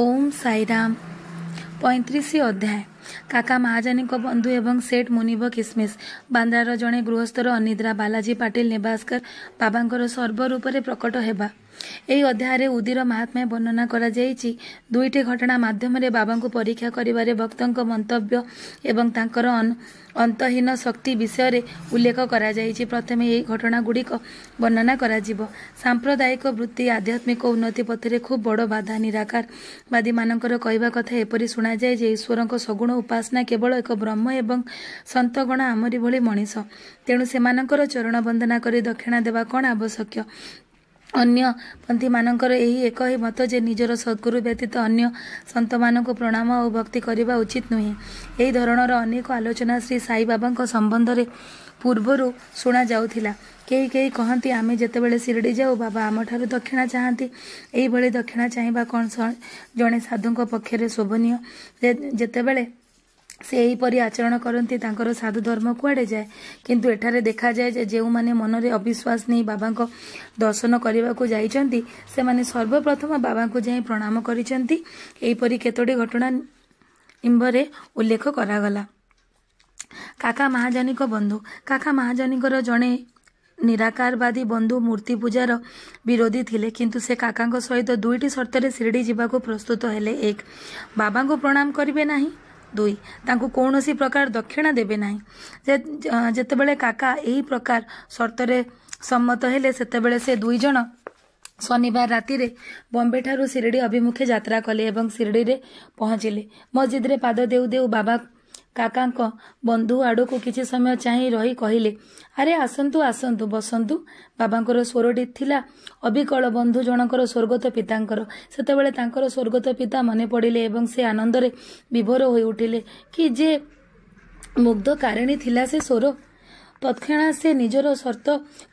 ଓମ୍ ସାଇରାମ ପଇଁତିରିଶ ଅଧ୍ୟାୟ କାକା ମହାଜାନୀଙ୍କ ବନ୍ଧୁ ଏବଂ ସେଠ୍ ମୁନିବ କିସମିସ୍ ବାନ୍ଦ୍ରାର ଜଣେ ଗୃହସ୍ଥର ଅନିଦ୍ରା ବାଲାଜୀ ପାଟିଲ ନେବାସ୍କର ବାବାଙ୍କର ସର୍ବ ରୂପରେ ପ୍ରକଟ ହେବା ଏହି ଅଧ୍ୟାୟରେ ଉଦିର ମହାତ୍ମା ବର୍ଣ୍ଣନା କରାଯାଇଛି ଦୁଇଟି ଘଟଣା ମାଧ୍ୟମରେ ବାବାଙ୍କୁ ପରୀକ୍ଷା କରିବାରେ ଭକ୍ତଙ୍କ ମନ୍ତବ୍ୟ ଏବଂ ତାଙ୍କର ଅନ୍ତହୀନ ଶକ୍ତି ବିଷୟରେ ଉଲ୍ଲେଖ କରାଯାଇଛି ପ୍ରଥମେ ଏହି ଘଟଣା ଗୁଡ଼ିକ ବର୍ଣ୍ଣନା କରାଯିବ ସାମ୍ପ୍ରଦାୟିକ ବୃତ୍ତି ଆଧ୍ୟାତ୍ମିକ ଉନ୍ନତି ପଥରେ ଖୁବ୍ ବଡ଼ ବାଧା ନିରାକାରବାଦୀମାନଙ୍କର କହିବା କଥା ଏପରି ଶୁଣାଯାଏ ଯେ ଈଶ୍ୱରଙ୍କ ସଗୁଣ ଉପାସନା କେବଳ ଏକ ବ୍ରହ୍ମ ଏବଂ ସନ୍ତଗଣ ଆମରି ଭଳି ମଣିଷ ତେଣୁ ସେମାନଙ୍କର ଚରଣ ବନ୍ଦନା କରି ଦକ୍ଷିଣା ଦେବା କ'ଣ ଆବଶ୍ୟକ ଅନ୍ୟ ପନ୍ଥୀମାନଙ୍କର ଏହି ଏକ ହିଁ ମତ ଯେ ନିଜର ସଦ୍ଗୁରୁ ବ୍ୟତୀତ ଅନ୍ୟ ସନ୍ତମାନଙ୍କୁ ପ୍ରଣାମ ଓ ଭକ୍ତି କରିବା ଉଚିତ ନୁହେଁ ଏହି ଧରଣର ଅନେକ ଆଲୋଚନା ଶ୍ରୀ ସାଇବାବାଙ୍କ ସମ୍ବନ୍ଧରେ ପୂର୍ବରୁ ଶୁଣାଯାଉଥିଲା କେହି କେହି କହନ୍ତି ଆମେ ଯେତେବେଳେ ଶିରିଡ଼ି ଯାଉ ବାବା ଆମଠାରୁ ଦକ୍ଷିଣା ଚାହାନ୍ତି ଏହିଭଳି ଦକ୍ଷିଣା ଚାହିଁବା କ'ଣ ଜଣେ ସାଧୁଙ୍କ ପକ୍ଷରେ ଶୋଭନୀୟ ଯେତେବେଳେ ସେ ଏହିପରି ଆଚରଣ କରନ୍ତି ତାଙ୍କର ସାଧୁ ଧର୍ମ କୁଆଡ଼େ ଯାଏ କିନ୍ତୁ ଏଠାରେ ଦେଖାଯାଏ ଯେ ଯେଉଁମାନେ ମନରେ ଅବିଶ୍ୱାସ ନେଇ ବାବାଙ୍କ ଦର୍ଶନ କରିବାକୁ ଯାଇଛନ୍ତି ସେମାନେ ସର୍ବପ୍ରଥମ ବାବାଙ୍କୁ ଯାଇ ପ୍ରଣାମ କରିଛନ୍ତି ଏହିପରି କେତୋଟି ଘଟଣା ନିମ୍ବରେ ଉଲ୍ଲେଖ କରାଗଲା କାକା ମହାଜନୀଙ୍କ ବନ୍ଧୁ କାକା ମହାଜନୀଙ୍କର ଜଣେ ନିରାକାରବାଦୀ ବନ୍ଧୁ ମୂର୍ତ୍ତି ପୂଜାର ବିରୋଧୀ ଥିଲେ କିନ୍ତୁ ସେ କାକାଙ୍କ ସହିତ ଦୁଇଟି ସର୍ତ୍ତରେ ଶିରିଡ଼ି ଯିବାକୁ ପ୍ରସ୍ତୁତ ହେଲେ ଏକ ବାବାଙ୍କୁ ପ୍ରଣାମ କରିବେ ନାହିଁ दुई ताक कौन सी प्रकार दक्षिणा देवे ना जिते काका यही प्रकार सर्त सम्मत हेले से दुईज शनिवार राति बम्बे ठार् शिरडी अभिमुखे जात कले शिरडी पहुँचिले मस्जिद में पाद देव देव बाबा କାକାଙ୍କ ବନ୍ଧୁ ଆଡ଼କୁ କିଛି ସମୟ ଚାହିଁ ରହି କହିଲେ ଆରେ ଆସନ୍ତୁ ଆସନ୍ତୁ ବସନ୍ତୁ ବାବାଙ୍କର ସ୍ୱରଟି ଥିଲା ଅବିକଳ ବନ୍ଧୁ ଜଣଙ୍କର ସ୍ୱର୍ଗତ ପିତାଙ୍କର ସେତେବେଳେ ତାଙ୍କର ସ୍ୱର୍ଗତ ପିତା ମନେ ପଡ଼ିଲେ ଏବଂ ସେ ଆନନ୍ଦରେ ବିଭୋର ହୋଇ ଉଠିଲେ କି ଯେ ମୁଗ୍ଧ କାରିଣୀ ଥିଲା ସେ ସ୍ୱର ତତ୍କ୍ଷଣାତ୍ ସେ ନିଜର ସର୍ତ୍ତ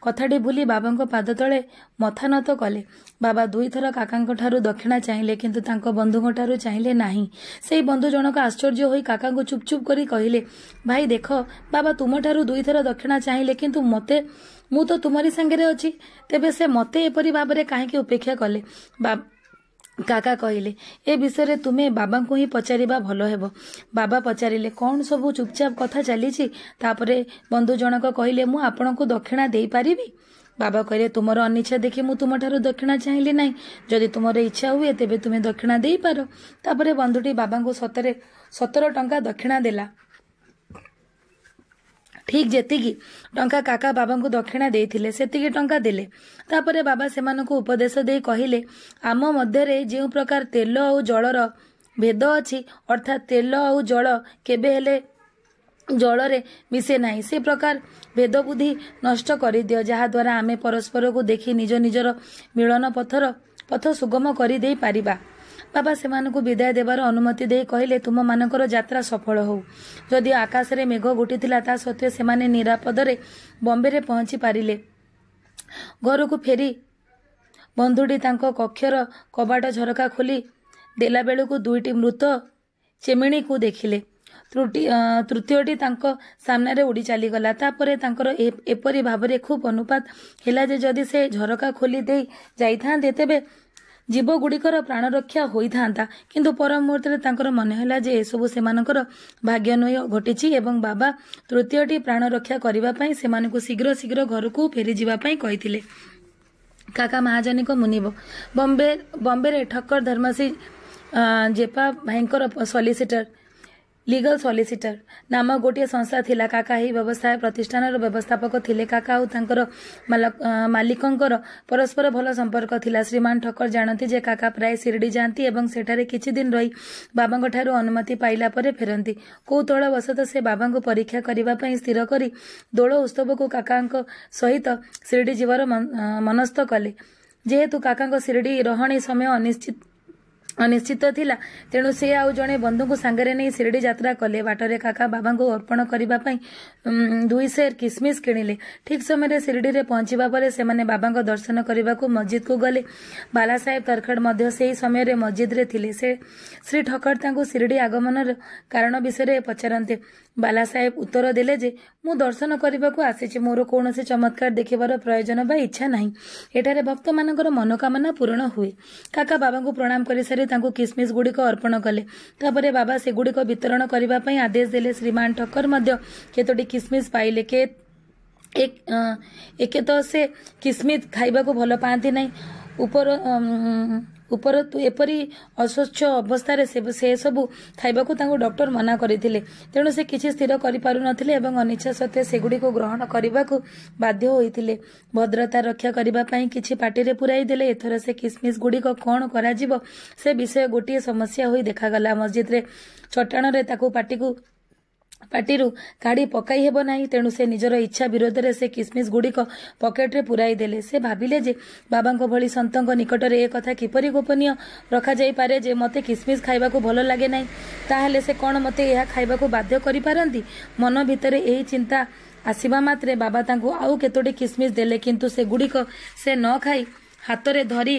କଥାଟି ଭୁଲି ବାବାଙ୍କ ପାଦ ତଳେ ମଥାନତ କଲେ ବାବା ଦୁଇଥର କାକାଙ୍କଠାରୁ ଦକ୍ଷିଣା ଚାହିଁଲେ କିନ୍ତୁ ତାଙ୍କ ବନ୍ଧୁଙ୍କଠାରୁ ଚାହିଁଲେ ନାହିଁ ସେହି ବନ୍ଧୁ ଜଣକ ଆଶ୍ଚର୍ଯ୍ୟ ହୋଇ କାକାଙ୍କୁ ଚୁପ୍ ଚୁପ୍ କରି କହିଲେ ଭାଇ ଦେଖ ବାବା ତୁମଠାରୁ ଦୁଇଥର ଦକ୍ଷିଣା ଚାହିଁଲେ କିନ୍ତୁ ମୋତେ ମୁଁ ତ ତୁମରି ସାଙ୍ଗରେ ଅଛି ତେବେ ସେ ମୋତେ ଏପରି ଭାବରେ କାହିଁକି ଉପେକ୍ଷା କଲେ ବା କାକା କହିଲେ ଏ ବିଷୟରେ ତୁମେ ବାବାଙ୍କୁ ହିଁ ପଚାରିବା ଭଲ ହେବ ବାବା ପଚାରିଲେ କ'ଣ ସବୁ ଚୁପଚାପ କଥା ଚାଲିଛି ତାପରେ ବନ୍ଧୁ ଜଣକ କହିଲେ ମୁଁ ଆପଣଙ୍କୁ ଦକ୍ଷିଣା ଦେଇପାରିବି ବାବା କହିଲେ ତୁମର ଅନିଚ୍ଛା ଦେଖି ମୁଁ ତୁମଠାରୁ ଦକ୍ଷିଣା ଚାହିଁଲି ନାହିଁ ଯଦି ତୁମର ଇଚ୍ଛା ହୁଏ ତେବେ ତୁମେ ଦକ୍ଷିଣା ଦେଇପାର ତାପରେ ବନ୍ଧୁଟି ବାବାଙ୍କୁ ସତରେ ସତର ଟଙ୍କା ଦକ୍ଷିଣା ଦେଲା ଠିକ୍ ଯେତିକି ଟଙ୍କା କାକା ବାବାଙ୍କୁ ଦକ୍ଷିଣା ଦେଇଥିଲେ ସେତିକି ଟଙ୍କା ଦେଲେ ତାପରେ ବାବା ସେମାନଙ୍କୁ ଉପଦେଶ ଦେଇ କହିଲେ ଆମ ମଧ୍ୟରେ ଯେଉଁ ପ୍ରକାର ତେଲ ଆଉ ଜଳର ଭେଦ ଅଛି ଅର୍ଥାତ୍ ତେଲ ଆଉ ଜଳ କେବେ ହେଲେ ଜଳରେ ମିଶେ ନାହିଁ ସେ ପ୍ରକାର ଭେଦବୁଦ୍ଧି ନଷ୍ଟ କରିଦିଅ ଯାହାଦ୍ୱାରା ଆମେ ପରସ୍ପରକୁ ଦେଖି ନିଜ ନିଜର ମିଳନ ପଥର ପଥ ସୁଗମ କରିଦେଇ ପାରିବା ବାବା ସେମାନଙ୍କୁ ବିଦାୟ ଦେବାର ଅନୁମତି ଦେଇ କହିଲେ ତୁମମାନଙ୍କର ଯାତ୍ରା ସଫଳ ହେଉ ଯଦି ଆକାଶରେ ମେଘ ଘୁଟିଥିଲା ତା ସତ୍ତ୍ୱେ ସେମାନେ ନିରାପଦରେ ବମ୍ବେରେ ପହଞ୍ଚି ପାରିଲେ ଘରକୁ ଫେରି ବନ୍ଧୁଟି ତାଙ୍କ କକ୍ଷର କବାଟ ଝରକା ଖୋଲି ଦେଲାବେଳକୁ ଦୁଇଟି ମୃତ ଚେମିଣିକୁ ଦେଖିଲେ ତ୍ରୁଟି ତୃତୀୟଟି ତାଙ୍କ ସାମ୍ନାରେ ଉଡ଼ି ଚାଲିଗଲା ତାପରେ ତାଙ୍କର ଏପରି ଭାବରେ ଖୁବ୍ ଅନୁପାତ ହେଲା ଯେ ଯଦି ସେ ଝରକା ଖୋଲି ଦେଇ ଯାଇଥାନ୍ତେ ତେବେ ଜୀବଗୁଡ଼ିକର ପ୍ରାଣରକ୍ଷା ହୋଇଥାନ୍ତା କିନ୍ତୁ ପରମୁହୂର୍ତ୍ତରେ ତାଙ୍କର ମନେ ହେଲା ଯେ ଏସବୁ ସେମାନଙ୍କର ଭାଗ୍ୟ ନୟ ଘଟିଛି ଏବଂ ବାବା ତୃତୀୟଟି ପ୍ରାଣ ରକ୍ଷା କରିବା ପାଇଁ ସେମାନଙ୍କୁ ଶୀଘ୍ର ଶୀଘ୍ର ଘରକୁ ଫେରିଯିବା ପାଇଁ କହିଥିଲେ କାକା ମହାଜନୀଙ୍କ ମୁନି ବମ୍ବେ ବମ୍ବେରେ ଠକ୍କର ଧର୍ମାସି ଜେପା ଭାଇଙ୍କର ସଲିସିଟର ଲିଗଲ୍ ସଲିସିଟର ନାମ ଗୋଟିଏ ସଂସ୍ଥା ଥିଲା କାକା ଏହି ବ୍ୟବସାୟ ପ୍ରତିଷ୍ଠାନର ବ୍ୟବସ୍ଥାପକ ଥିଲେ କାକା ଆଉ ତାଙ୍କର ମାଲିକଙ୍କର ପରସ୍ପର ଭଲ ସମ୍ପର୍କ ଥିଲା ଶ୍ରୀମାନ ଠକର ଜାଣନ୍ତି ଯେ କାକା ପ୍ରାୟ ଶିରିଡ଼ି ଯାଆନ୍ତି ଏବଂ ସେଠାରେ କିଛି ଦିନ ରହି ବାବାଙ୍କଠାରୁ ଅନୁମତି ପାଇଲା ପରେ ଫେରନ୍ତି କୌତୂହଳ ବଶତଃ ସେ ବାବାଙ୍କୁ ପରୀକ୍ଷା କରିବା ପାଇଁ ସ୍ଥିର କରି ଦୋଳ ଉତ୍ସବକୁ କାକାଙ୍କ ସହିତ ଶିରିଡ଼ି ଯିବାର ମନସ୍ଥ କଲେ ଯେହେତୁ କାକାଙ୍କ ଶିରିଡ଼ି ରହଣି ସମୟ ଅନିଶ୍ଚିତ ଅନିଶ୍ଚିତ ଥିଲା ତେଣୁ ସେ ଆଉ ଜଣେ ବନ୍ଧୁଙ୍କୁ ସାଙ୍ଗରେ ନେଇ ଶିରିଡ଼ି ଯାତ୍ରା କଲେ ବାଟରେ କାକା ବାବାଙ୍କୁ ଅର୍ପଣ କରିବା ପାଇଁ ଦୁଇ ସେର କିସମିସ୍ କିଣିଲେ ଠିକ୍ ସମୟରେ ଶିରିଡ଼ିରେ ପହଞ୍ଚିବା ପରେ ସେମାନେ ବାବାଙ୍କ ଦର୍ଶନ କରିବାକୁ ମସ୍ଜିଦ୍କୁ ଗଲେ ବାଲାସାହେବ ତରଖଡ଼ ମଧ୍ୟ ସେହି ସମୟରେ ମସ୍ଜିଦ୍ରେ ଥିଲେ ସେ ଶ୍ରୀ ଠକର ତାଙ୍କୁ ଶିରିଡ଼ି ଆଗମନର କାରଣ ବିଷୟରେ ପଚାରନ୍ତେ ବାଲାସାହେବ ଉତ୍ତର ଦେଲେ ଯେ ମୁଁ ଦର୍ଶନ କରିବାକୁ ଆସିଛି ମୋର କୌଣସି ଚମତ୍କାର ଦେଖିବାର ପ୍ରୟୋଜନ ବା ଇଚ୍ଛା ନାହିଁ ଏଠାରେ ଭକ୍ତମାନଙ୍କର ମନୋକାମନା ପୂରଣ ହୁଏ କାକା ବାବାଙ୍କୁ ପ୍ରଣାମ କରିସାରି କରି ତାଙ୍କୁ କିସମିସ୍ ଗୁଡ଼ିକ ଅର୍ପଣ କଲେ ତାପରେ ବାବା ସେଗୁଡ଼ିକ ବିତରଣ କରିବା ପାଇଁ ଆଦେଶ ଦେଲେ ଶ୍ରୀମାନ ଠକର ମଧ୍ୟ କେତୋଟି କିସମିସ୍ ପାଇଲେ କେ ଏକେ ତ ସେ କିସମିସ୍ ଖାଇବାକୁ ଭଲ ପାଆନ୍ତି ନାହିଁ ଉପର ଉପର ଏପରି ଅସ୍ୱଚ୍ଛ ଅବସ୍ଥାରେ ସେସବୁ ଖାଇବାକୁ ତାଙ୍କୁ ଡକ୍ଟର ମନା କରିଥିଲେ ତେଣୁ ସେ କିଛି ସ୍ଥିର କରିପାରୁନଥିଲେ ଏବଂ ଅନିଚ୍ଛା ସତ୍ତ୍ୱେ ସେଗୁଡ଼ିକୁ ଗ୍ରହଣ କରିବାକୁ ବାଧ୍ୟ ହୋଇଥିଲେ ଭଦ୍ରତା ରକ୍ଷା କରିବା ପାଇଁ କିଛି ପାଟିରେ ଦେଲେ ଏଥର ସେ ଗୁଡ଼ିକ କ'ଣ କରାଯିବ ସେ ବିଷୟ ଗୋଟିଏ ସମସ୍ୟା ହୋଇ ଦେଖାଗଲା ମସ୍ଜିଦ୍ରେ ଚଟାଣରେ ତାକୁ ପାଟିକୁ ପାଟିରୁ କାଢ଼ି ପକାଇ ହେବ ନାହିଁ ତେଣୁ ସେ ନିଜର ଇଚ୍ଛା ବିରୋଧରେ ସେ କିସମିସ୍ ଗୁଡ଼ିକ ପକେଟରେ ପୂରାଇ ଦେଲେ ସେ ଭାବିଲେ ଯେ ବାବାଙ୍କ ଭଳି ସନ୍ତଙ୍କ ନିକଟରେ ଏ କଥା କିପରି ଗୋପନୀୟ ରଖାଯାଇପାରେ ଯେ ମୋତେ କିସମିସ୍ ଖାଇବାକୁ ଭଲ ଲାଗେ ନାହିଁ ତାହେଲେ ସେ କ'ଣ ମୋତେ ଏହା ଖାଇବାକୁ ବାଧ୍ୟ କରିପାରନ୍ତି ମନ ଭିତରେ ଏହି ଚିନ୍ତା ଆସିବା ମାତ୍ରେ ବାବା ତାଙ୍କୁ ଆଉ କେତୋଟି କିସମିସ୍ ଦେଲେ କିନ୍ତୁ ସେଗୁଡ଼ିକ ସେ ନ ଖାଇ ହାତରେ ଧରି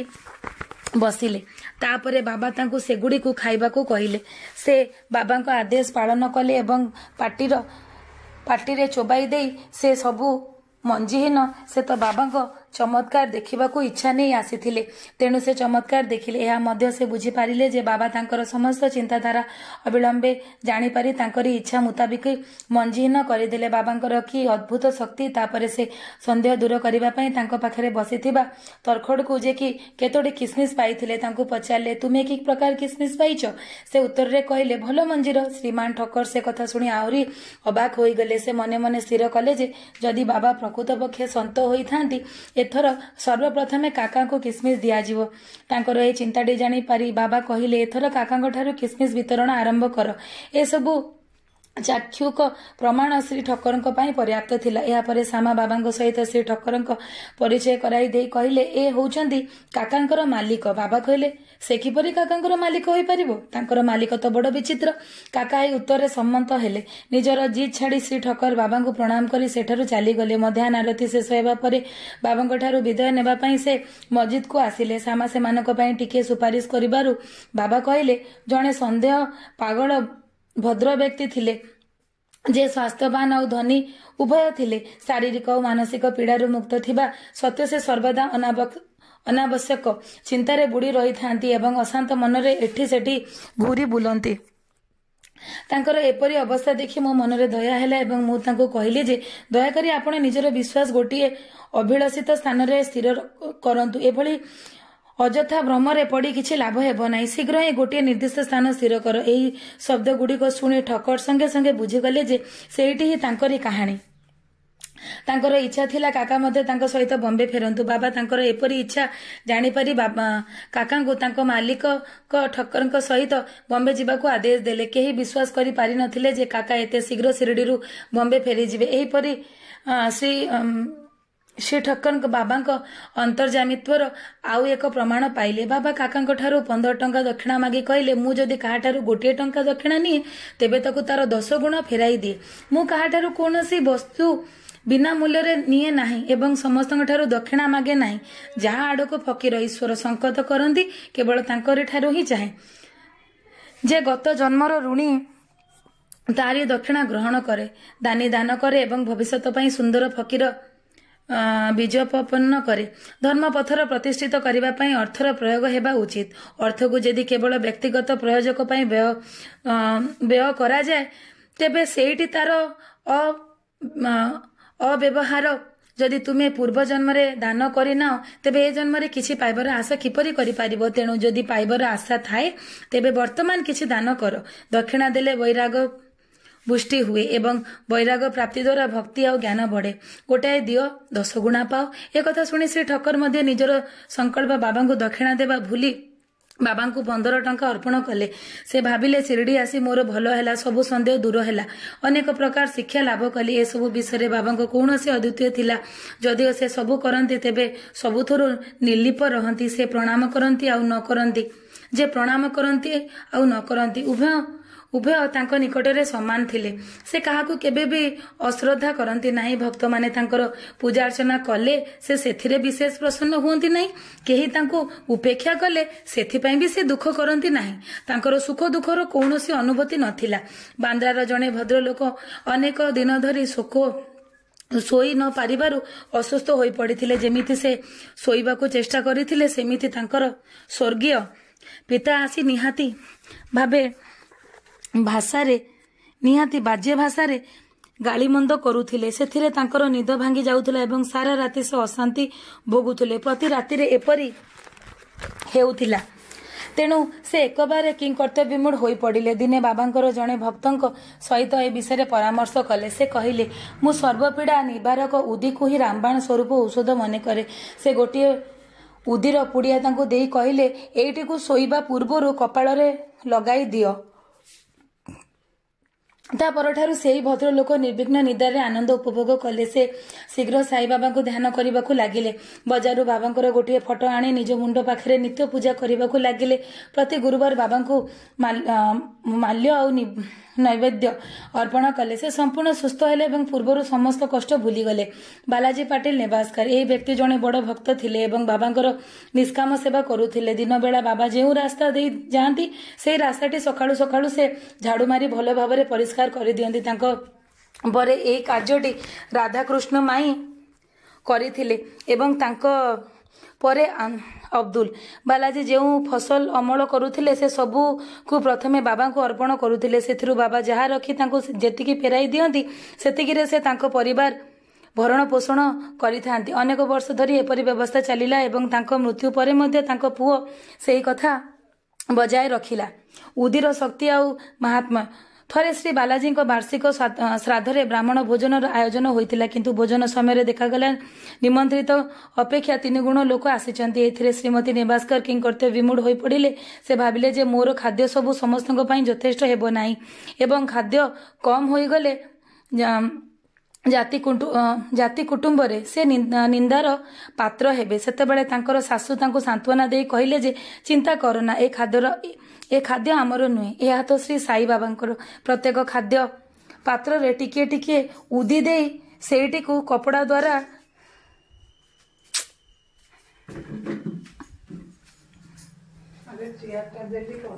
ବସିଲେ ତାପରେ ବାବା ତାଙ୍କୁ ସେଗୁଡ଼ିକୁ ଖାଇବାକୁ କହିଲେ ସେ ବାବାଙ୍କ ଆଦେଶ ପାଳନ କଲେ ଏବଂ ପାଟିର ପାଟିରେ ଚୋବାଇ ଦେଇ ସେ ସବୁ ମଞ୍ଜିହୀନ ସେ ତ ବାବାଙ୍କ ଚମତ୍କାର ଦେଖିବାକୁ ଇଚ୍ଛା ନେଇ ଆସିଥିଲେ ତେଣୁ ସେ ଚମତ୍କାର ଦେଖିଲେ ଏହା ମଧ୍ୟ ସେ ବୁଝିପାରିଲେ ଯେ ବାବା ତାଙ୍କର ସମସ୍ତ ଚିନ୍ତାଧାରା ଅବିଳମ୍ବେ ଜାଣିପାରି ତାଙ୍କରି ଇଚ୍ଛା ମୁତାବିକ ମଞ୍ଜିହୀନ କରିଦେଲେ ବାବାଙ୍କର କି ଅଦ୍ଭୁତ ଶକ୍ତି ତାପରେ ସେ ସନ୍ଦେହ ଦୂର କରିବା ପାଇଁ ତାଙ୍କ ପାଖରେ ବସିଥିବା ତର୍ଖଡ଼କୁ ଯେ କି କେତୋଟି କିସମିସ୍ ପାଇଥିଲେ ତାଙ୍କୁ ପଚାରିଲେ ତୁମେ କି ପ୍ରକାର କିସମିସ୍ ପାଇଛ ସେ ଉତ୍ତରରେ କହିଲେ ଭଲ ମଞ୍ଜିର ଶ୍ରୀମାନ ଠକର ସେ କଥା ଶୁଣି ଆହୁରି ଅବାକ ହୋଇଗଲେ ସେ ମନେ ମନେ ସ୍ଥିର କଲେ ଯେ ଯଦି ବାବା ପ୍ରକୃତ ପକ୍ଷେ ସନ୍ତ ହୋଇଥାନ୍ତି ଏଥର ସର୍ବପ୍ରଥମେ କାକାଙ୍କୁ କିସମିସ୍ ଦିଆଯିବ ତାଙ୍କର ଏହି ଚିନ୍ତାଟି ଜାଣିପାରି ବାବା କହିଲେ ଏଥର କାକାଙ୍କ ଠାରୁ କିସମିସ୍ ବିତରଣ ଆରମ୍ଭ କର ଏସବୁ ଚାକ୍ଷୁକ ପ୍ରମାଣ ଶ୍ରୀ ଠକରଙ୍କ ପାଇଁ ପର୍ଯ୍ୟାପ୍ତ ଥିଲା ଏହାପରେ ଶ୍ୟାମା ବାବାଙ୍କ ସହିତ ଶ୍ରୀ ଠକରଙ୍କ ପରିଚୟ କରାଇ ଦେଇ କହିଲେ ଏ ହେଉଛନ୍ତି କାକାଙ୍କର ମାଲିକ ବାବା କହିଲେ ସେ କିପରି କାକାଙ୍କର ମାଲିକ ହୋଇପାରିବ ତାଙ୍କର ମାଲିକ ତ ବଡ଼ ବିଚିତ୍ର କାକା ଏହି ଉତ୍ତରରେ ସମ୍ମତ ହେଲେ ନିଜର ଜିଦ୍ ଛାଡ଼ି ଶ୍ରୀ ଠକର ବାବାଙ୍କୁ ପ୍ରଣାମ କରି ସେଠାରୁ ଚାଲିଗଲେ ମଧ୍ୟାହ୍ନ ଆରତି ଶେଷ ହେବା ପରେ ବାବାଙ୍କଠାରୁ ବିଦାୟ ନେବା ପାଇଁ ସେ ମସ୍ଜିଦ୍କୁ ଆସିଲେ ଶ୍ୟାମା ସେମାନଙ୍କ ପାଇଁ ଟିକିଏ ସୁପାରିଶ କରିବାରୁ ବାବା କହିଲେ ଜଣେ ସନ୍ଦେହ ପାଗଳ ଭଦ୍ର ବ୍ୟକ୍ତି ଥିଲେ ଯେ ସ୍ୱାସ୍ଥ୍ୟବାନ ଆଉ ଧନୀ ଉଭୟ ଥିଲେ ଶାରୀରିକ ଓ ମାନସିକ ପୀଡ଼ାରୁ ମୁକ୍ତ ଥିବା ସତ୍ୟ ସେ ସର୍ବଦା ଅନାବଶ୍ୟକ ଚିନ୍ତାରେ ବୁଡ଼ି ରହିଥାନ୍ତି ଏବଂ ଅଶାନ୍ତ ମନରେ ଏଠି ସେଠି ଘୁରି ବୁଲନ୍ତି ତାଙ୍କର ଏପରି ଅବସ୍ଥା ଦେଖି ମୋ ମନରେ ଦୟା ହେଲା ଏବଂ ମୁଁ ତାଙ୍କୁ କହିଲି ଯେ ଦୟାକରି ଆପଣ ନିଜର ବିଶ୍ୱାସ ଗୋଟିଏ ଅଭିଳାଷିତ ସ୍ଥାନରେ ସ୍ଥିର କରନ୍ତୁ ଏଭଳି ଅଯଥା ଭ୍ରମରେ ପଡ଼ି କିଛି ଲାଭ ହେବ ନାହିଁ ଶୀଘ୍ର ହିଁ ଗୋଟିଏ ନିର୍ଦ୍ଦିଷ୍ଟ ସ୍ଥାନ ସ୍ଥିର କର ଏହି ଶବ୍ଦଗୁଡ଼ିକ ଶୁଣି ଠକର ସଙ୍ଗେ ସଙ୍ଗେ ବୁଝିଗଲେ ଯେ ସେଇଠି ହିଁ ତାଙ୍କରି କାହାଣୀ ତାଙ୍କର ଇଚ୍ଛା ଥିଲା କାକା ମଧ୍ୟ ତାଙ୍କ ସହିତ ବମ୍ବେ ଫେରନ୍ତୁ ବାବା ତାଙ୍କର ଏପରି ଇଚ୍ଛା ଜାଣିପାରି କାକାଙ୍କୁ ତାଙ୍କ ମାଲିକ ଠକରଙ୍କ ସହିତ ବମ୍ବେ ଯିବାକୁ ଆଦେଶ ଦେଲେ କେହି ବିଶ୍ୱାସ କରିପାରିନଥିଲେ ଯେ କାକା ଏତେ ଶୀଘ୍ର ଶିରିଡ଼ିରୁ ବମ୍ବେ ଫେରିଯିବେ ଏହିପରି ଶ୍ରୀ ସେ ଠକ୍କରଙ୍କ ବାବାଙ୍କ ଅନ୍ତର୍ଜାମିତ୍ୱର ଆଉ ଏକ ପ୍ରମାଣ ପାଇଲେ ବାବା କାକାଙ୍କ ଠାରୁ ପନ୍ଦର ଟଙ୍କା ଦକ୍ଷିଣା ମାଗି କହିଲେ ମୁଁ ଯଦି କାହାଠାରୁ ଗୋଟିଏ ଟଙ୍କା ଦକ୍ଷିଣା ନିଏ ତେବେ ତାକୁ ତାର ଦଶ ଗୁଣ ଫେରାଇ ଦିଏ ମୁଁ କାହାଠାରୁ କୌଣସି ବସ୍ତୁ ବିନା ମୂଲ୍ୟରେ ନିଏ ନାହିଁ ଏବଂ ସମସ୍ତଙ୍କଠାରୁ ଦକ୍ଷିଣା ମାଗେ ନାହିଁ ଯାହା ଆଡ଼କୁ ଫକୀର ଈଶ୍ୱର ସଙ୍କତ କରନ୍ତି କେବଳ ତାଙ୍କରି ଠାରୁ ହିଁ ଚାହେଁ ଯେ ଗତ ଜନ୍ମର ଋଣୀ ତାରି ଦକ୍ଷିଣା ଗ୍ରହଣ କରେ ଦାନୀ ଦାନ କରେ ଏବଂ ଭବିଷ୍ୟତ ପାଇଁ ସୁନ୍ଦର ଫକୀର ବିଜୋପପନ୍ନ କରେ ଧର୍ମପଥର ପ୍ରତିଷ୍ଠିତ କରିବା ପାଇଁ ଅର୍ଥର ପ୍ରୟୋଗ ହେବା ଉଚିତ ଅର୍ଥକୁ ଯଦି କେବଳ ବ୍ୟକ୍ତିଗତ ପ୍ରୟୋଜକ ପାଇଁ ବ୍ୟୟ ବ୍ୟୟ କରାଯାଏ ତେବେ ସେଇଠି ତାର ଅବ୍ୟବହାର ଯଦି ତୁମେ ପୂର୍ବ ଜନ୍ମରେ ଦାନ କରିନାଅ ତେବେ ଏ ଜନ୍ମରେ କିଛି ପାଇବାର ଆଶା କିପରି କରିପାରିବ ତେଣୁ ଯଦି ପାଇବାର ଆଶା ଥାଏ ତେବେ ବର୍ତ୍ତମାନ କିଛି ଦାନ କର ଦକ୍ଷିଣା ଦେଲେ ବୈରାଗ ବୃଷ୍ଟି ହୁଏ ଏବଂ ବୈରାଗ ପ୍ରାପ୍ତି ଦ୍ୱାରା ଭକ୍ତି ଆଉ ଜ୍ଞାନ ବଢ଼େ ଗୋଟାଏ ଦିଅ ଦଶ ଗୁଣା ପାଅ ଏ କଥା ଶୁଣି ଶ୍ରୀ ଠକର ମଧ୍ୟ ନିଜର ସଂକଳ୍ପ ବାବାଙ୍କୁ ଦକ୍ଷିଣା ଦେବା ଭୁଲି ବାବାଙ୍କୁ ପନ୍ଦର ଟଙ୍କା ଅର୍ପଣ କଲେ ସେ ଭାବିଲେ ଶିରିଡ଼ି ଆସି ମୋର ଭଲ ହେଲା ସବୁ ସନ୍ଦେହ ଦୂର ହେଲା ଅନେକ ପ୍ରକାର ଶିକ୍ଷା ଲାଭ କଲି ଏସବୁ ବିଷୟରେ ବାବାଙ୍କ କୌଣସି ଅଦ୍ୱିତୀୟ ଥିଲା ଯଦିଓ ସେ ସବୁ କରନ୍ତି ତେବେ ସବୁଥିରୁ ନିର୍ଲିପ ରହନ୍ତି ସେ ପ୍ରଣାମ କରନ୍ତି ଆଉ ନ କରନ୍ତି ଯେ ପ୍ରଣାମ କରନ୍ତି ଆଉ ନ କରନ୍ତି ଉଭୟ ଉଭୟ ତାଙ୍କ ନିକଟରେ ସମାନ ଥିଲେ ସେ କାହାକୁ କେବେ ବି ଅଶ୍ରଦ୍ଧା କରନ୍ତି ନାହିଁ ଭକ୍ତମାନେ ତାଙ୍କର ପୂଜାର୍ଚ୍ଚନା କଲେ ସେ ସେଥିରେ ବିଶେଷ ପ୍ରସନ୍ନ ହୁଅନ୍ତି ନାହିଁ କେହି ତାଙ୍କୁ ଉପେକ୍ଷା କଲେ ସେଥିପାଇଁ ବି ସେ ଦୁଃଖ କରନ୍ତି ନାହିଁ ତାଙ୍କର ସୁଖ ଦୁଃଖର କୌଣସି ଅନୁଭୂତି ନଥିଲା ବାନ୍ଦ୍ରାର ଜଣେ ଭଦ୍ରଲୋକ ଅନେକ ଦିନ ଧରି ଶୋକ ଶୋଇ ନ ପାରିବାରୁ ଅସୁସ୍ଥ ହୋଇପଡ଼ିଥିଲେ ଯେମିତି ସେ ଶୋଇବାକୁ ଚେଷ୍ଟା କରିଥିଲେ ସେମିତି ତାଙ୍କର ସ୍ୱର୍ଗୀୟ ପିତା ଆସି ନିହାତି ଭାବେ ଭାଷାରେ ନିହାତି ବାଜ୍ୟ ଭାଷାରେ ଗାଳିମନ୍ଦ କରୁଥିଲେ ସେଥିରେ ତାଙ୍କର ନିଦ ଭାଙ୍ଗି ଯାଉଥିଲା ଏବଂ ସାରା ରାତି ସେ ଅଶାନ୍ତି ଭୋଗୁଥିଲେ ପ୍ରତି ରାତିରେ ଏପରି ହେଉଥିଲା ତେଣୁ ସେ ଏକବାର କି କର୍ତ୍ତବ୍ୟମୂଢ଼ ହୋଇପଡ଼ିଲେ ଦିନେ ବାବାଙ୍କର ଜଣେ ଭକ୍ତଙ୍କ ସହିତ ଏ ବିଷୟରେ ପରାମର୍ଶ କଲେ ସେ କହିଲେ ମୁଁ ସର୍ବପୀଡ଼ା ନିବାରକ ଉଦିକୁ ହିଁ ରାମବାଣ ସ୍ୱରୂପ ଔଷଧ ମନେ କରେ ସେ ଗୋଟିଏ ଉଦିର ପୁଡ଼ିଆ ତାଙ୍କୁ ଦେଇ କହିଲେ ଏଇଟିକୁ ଶୋଇବା ପୂର୍ବରୁ କପାଳରେ ଲଗାଇ ଦିଅ ତା ପରଠାରୁ ସେହି ଭଦ୍ରଲୋକ ନିର୍ବିଘ୍ନ ନିଦାରେ ଆନନ୍ଦ ଉପଭୋଗ କଲେ ସେ ଶୀଘ୍ର ସାଇବାବାଙ୍କୁ ଧ୍ୟାନ କରିବାକୁ ଲାଗିଲେ ବଜାରରୁ ବାବାଙ୍କର ଗୋଟିଏ ଫଟୋ ଆଣି ନିଜ ମୁଣ୍ଡ ପାଖରେ ନିତ୍ୟ ପୂଜା କରିବାକୁ ଲାଗିଲେ ପ୍ରତି ଗୁରୁବାର ବାବାଙ୍କୁ ମାଲ୍ୟ ଆଉ ନୈବେଦ୍ୟ ଅର୍ପଣ କଲେ ସେ ସମ୍ପୂର୍ଣ୍ଣ ସୁସ୍ଥ ହେଲେ ଏବଂ ପୂର୍ବରୁ ସମସ୍ତ କଷ୍ଟ ଭୁଲିଗଲେ ବାଲାଜୀ ପାଟିଲ ନେବାସ୍କର ଏହି ବ୍ୟକ୍ତି ଜଣେ ବଡ଼ ଭକ୍ତ ଥିଲେ ଏବଂ ବାବାଙ୍କର ନିଷ୍କାମ ସେବା କରୁଥିଲେ ଦିନବେଳା ବାବା ଯେଉଁ ରାସ୍ତା ଦେଇ ଯାଆନ୍ତି ସେହି ରାସ୍ତାଟି ସକାଳୁ ସକାଳୁ ସେ ଝାଡୁ ମାରି ଭଲ ଭାବରେ ପରିଷ୍କାର କରିଦିଅନ୍ତି ତାଙ୍କ ପରେ ଏହି କାର୍ଯ୍ୟଟି ରାଧାକୃଷ୍ଣ ମାଇଁ କରିଥିଲେ ଏବଂ ତାଙ୍କ ପରେ ଅବଦୁଲ ବାଲାଜୀ ଯେଉଁ ଫସଲ ଅମଳ କରୁଥିଲେ ସେ ସବୁକୁ ପ୍ରଥମେ ବାବାଙ୍କୁ ଅର୍ପଣ କରୁଥିଲେ ସେଥିରୁ ବାବା ଯାହା ରଖି ତାଙ୍କୁ ଯେତିକି ଫେରାଇ ଦିଅନ୍ତି ସେତିକିରେ ସେ ତାଙ୍କ ପରିବାର ଭରଣ ପୋଷଣ କରିଥାନ୍ତି ଅନେକ ବର୍ଷ ଧରି ଏପରି ବ୍ୟବସ୍ଥା ଚାଲିଲା ଏବଂ ତାଙ୍କ ମୃତ୍ୟୁ ପରେ ମଧ୍ୟ ତାଙ୍କ ପୁଅ ସେହି କଥା ବଜାୟ ରଖିଲା ଉଦିର ଶକ୍ତି ଆଉ ମହାତ୍ମା ଥରେ ଶ୍ରୀ ବାଲାଜୀଙ୍କ ବାର୍ଷିକ ଶ୍ରାଦ୍ଧରେ ବ୍ରାହ୍ମଣ ଭୋଜନର ଆୟୋଜନ ହୋଇଥିଲା କିନ୍ତୁ ଭୋଜନ ସମୟରେ ଦେଖାଗଲା ନିମନ୍ତ୍ରିତ ଅପେକ୍ଷା ତିନିଗୁଣ ଲୋକ ଆସିଛନ୍ତି ଏଥିରେ ଶ୍ରୀମତୀ ନିବାସ୍କର କିଙ୍ଗ କର୍ତ୍ତବ୍ୟ ବିମୁଡ଼ ହୋଇପଡ଼ିଲେ ସେ ଭାବିଲେ ଯେ ମୋର ଖାଦ୍ୟ ସବୁ ସମସ୍ତଙ୍କ ପାଇଁ ଯଥେଷ୍ଟ ହେବ ନାହିଁ ଏବଂ ଖାଦ୍ୟ କମ୍ ହୋଇଗଲେ ଜାତି ଜାତି କୁଟୁମ୍ବରେ ସେ ନିନ୍ଦାର ପାତ୍ର ହେବେ ସେତେବେଳେ ତାଙ୍କର ଶାଶୁ ତାଙ୍କୁ ସାନ୍ତ୍ୱନା ଦେଇ କହିଲେ ଯେ ଚିନ୍ତା କରନା ଏ ଖାଦ୍ୟର ଏ ଖାଦ୍ୟ ଆମର ନୁହେଁ ଏହା ତ ଶ୍ରୀ ସାଇ ବାବାଙ୍କର ପ୍ରତ୍ୟେକ ଖାଦ୍ୟ ପାତ୍ରରେ ଟିକିଏ ଟିକିଏ ଉଦି ଦେଇ ସେଇଟିକୁ କପଡ଼ା ଦ୍ୱାରା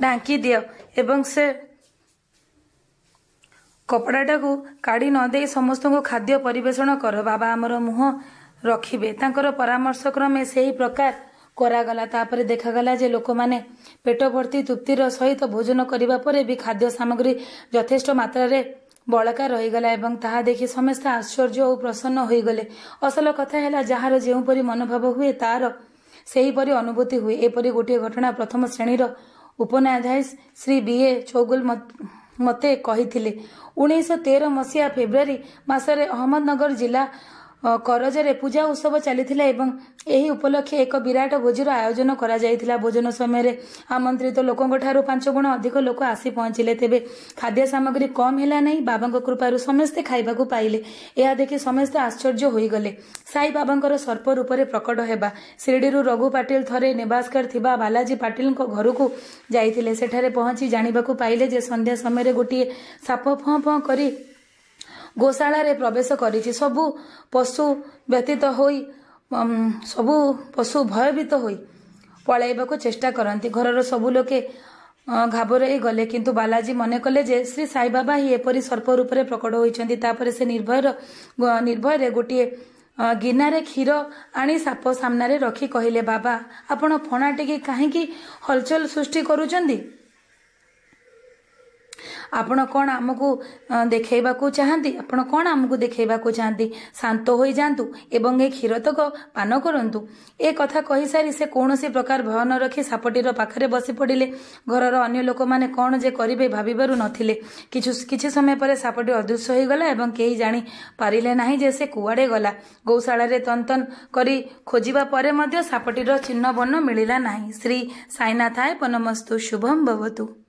ଢାଙ୍କି ଦିଅ ଏବଂ ସେ କପଡ଼ାଟାକୁ କାଢ଼ି ନ ଦେଇ ସମସ୍ତଙ୍କୁ ଖାଦ୍ୟ ପରିବେଷଣ କର ବାବା ଆମର ମୁହଁ ରଖିବେ ତାଙ୍କର ପରାମର୍ଶ କ୍ରମେ ସେହି ପ୍ରକାର କରାଗଲା ତାପରେ ଦେଖାଗଲା ଯେ ଲୋକମାନେ ପେଟ ଭର୍ତ୍ତି ତୃପ୍ତିର ସହିତ ଭୋଜନ କରିବା ପରେ ବି ଖାଦ୍ୟ ସାମଗ୍ରୀ ଯଥେଷ୍ଟ ମାତ୍ରାରେ ବଳକା ରହିଗଲା ଏବଂ ତାହା ଦେଖି ସମସ୍ତେ ଆଶ୍ଚର୍ଯ୍ୟ ଓ ପ୍ରସନ୍ନ ହୋଇଗଲେ ଅସଲ କଥା ହେଲା ଯାହାର ଯେଉଁପରି ମନୋଭାବ ହୁଏ ତାହାର ସେହିପରି ଅନୁଭୂତି ହୁଏ ଏପରି ଗୋଟିଏ ଘଟଣା ପ୍ରଥମ ଶ୍ରେଣୀର ଉପନ୍ୟାଧାୟୀ ଶ୍ରୀ ବି ଏ ଚୌଗୁଲ ମୋତେ କହିଥିଲେ ଉଣେଇଶହ ତେର ମସିହା ଫେବୃୟାରୀ ମାସରେ ଅହମ୍ମଦନଗର ଜିଲ୍ଲା କରଜରେ ପୂଜା ଉତ୍ସବ ଚାଲିଥିଲା ଏବଂ ଏହି ଉପଲକ୍ଷେ ଏକ ବିରାଟ ଭୋଜିର ଆୟୋଜନ କରାଯାଇଥିଲା ଭୋଜନ ସମୟରେ ଆମନ୍ତ୍ରିତ ଲୋକଙ୍କଠାରୁ ପାଞ୍ଚ ଗୁଣ ଅଧିକ ଲୋକ ଆସି ପହଞ୍ଚିଲେ ତେବେ ଖାଦ୍ୟ ସାମଗ୍ରୀ କମ୍ ହେଲା ନାହିଁ ବାବାଙ୍କ କୃପାରୁ ସମସ୍ତେ ଖାଇବାକୁ ପାଇଲେ ଏହା ଦେଖି ସମସ୍ତେ ଆଶ୍ଚର୍ଯ୍ୟ ହୋଇଗଲେ ସାଇ ବାବାଙ୍କର ସର୍ପ ରୂପରେ ପ୍ରକଟ ହେବା ଶିରିଡ଼ିରୁ ରଘୁ ପାଟିଲ ଥରେ ନେବାସ୍କର ଥିବା ବାଲାଜୀ ପାଟିଲଙ୍କ ଘରକୁ ଯାଇଥିଲେ ସେଠାରେ ପହଞ୍ଚି ଜାଣିବାକୁ ପାଇଲେ ଯେ ସନ୍ଧ୍ୟା ସମୟରେ ଗୋଟିଏ ସାପ ଫଁ ଫଁ କରି ଗୋଶାଳାରେ ପ୍ରବେଶ କରିଛି ସବୁ ପଶୁ ବ୍ୟତୀତ ହୋଇ ସବୁ ପଶୁ ଭୟଭୀତ ହୋଇ ପଳାଇବାକୁ ଚେଷ୍ଟା କରନ୍ତି ଘରର ସବୁ ଲୋକେ ଘାବରେଇ ଗଲେ କିନ୍ତୁ ବାଲାଜୀ ମନେ କଲେ ଯେ ଶ୍ରୀ ସାଇବାବା ହିଁ ଏପରି ସର୍ପ ରୂପରେ ପ୍ରକଟ ହୋଇଛନ୍ତି ତାପରେ ସେ ନିର୍ଭୟର ନିର୍ଭୟରେ ଗୋଟିଏ ଗିନାରେ କ୍ଷୀର ଆଣି ସାପ ସାମ୍ନାରେ ରଖି କହିଲେ ବାବା ଆପଣ ଫଣାଟିକି କାହିଁକି ହଲଚଲ ସୃଷ୍ଟି କରୁଛନ୍ତି ଆପଣ କ'ଣ ଆମକୁ ଦେଖାଇବାକୁ ଚାହାନ୍ତି ଆପଣ କ'ଣ ଆମକୁ ଦେଖାଇବାକୁ ଚାହାନ୍ତି ଶାନ୍ତ ହୋଇଯାଆନ୍ତୁ ଏବଂ ଏ କ୍ଷୀରତକ ପାନ କରନ୍ତୁ ଏ କଥା କହିସାରି ସେ କୌଣସି ପ୍ରକାର ଭୟ ନ ରଖି ସାପଟିର ପାଖରେ ବସି ପଡ଼ିଲେ ଘରର ଅନ୍ୟ ଲୋକମାନେ କ'ଣ ଯେ କରିବେ ଭାବିବାରୁ ନଥିଲେ କିଛି କିଛି ସମୟ ପରେ ସାପଟି ଅଦୃଶ୍ୟ ହୋଇଗଲା ଏବଂ କେହି ଜାଣି ପାରିଲେ ନାହିଁ ଯେ ସେ କୁଆଡ଼େ ଗଲା ଗୌଶାଳାରେ ତନ୍ତନ୍ କରି ଖୋଜିବା ପରେ ମଧ୍ୟ ସାପଟିର ଚିହ୍ନ ବର୍ଣ୍ଣ ମିଳିଲା ନାହିଁ ଶ୍ରୀ ସାଇନା ଥାଏ ପନମସ୍ତୁ ଶୁଭମ୍ ଭବତୁ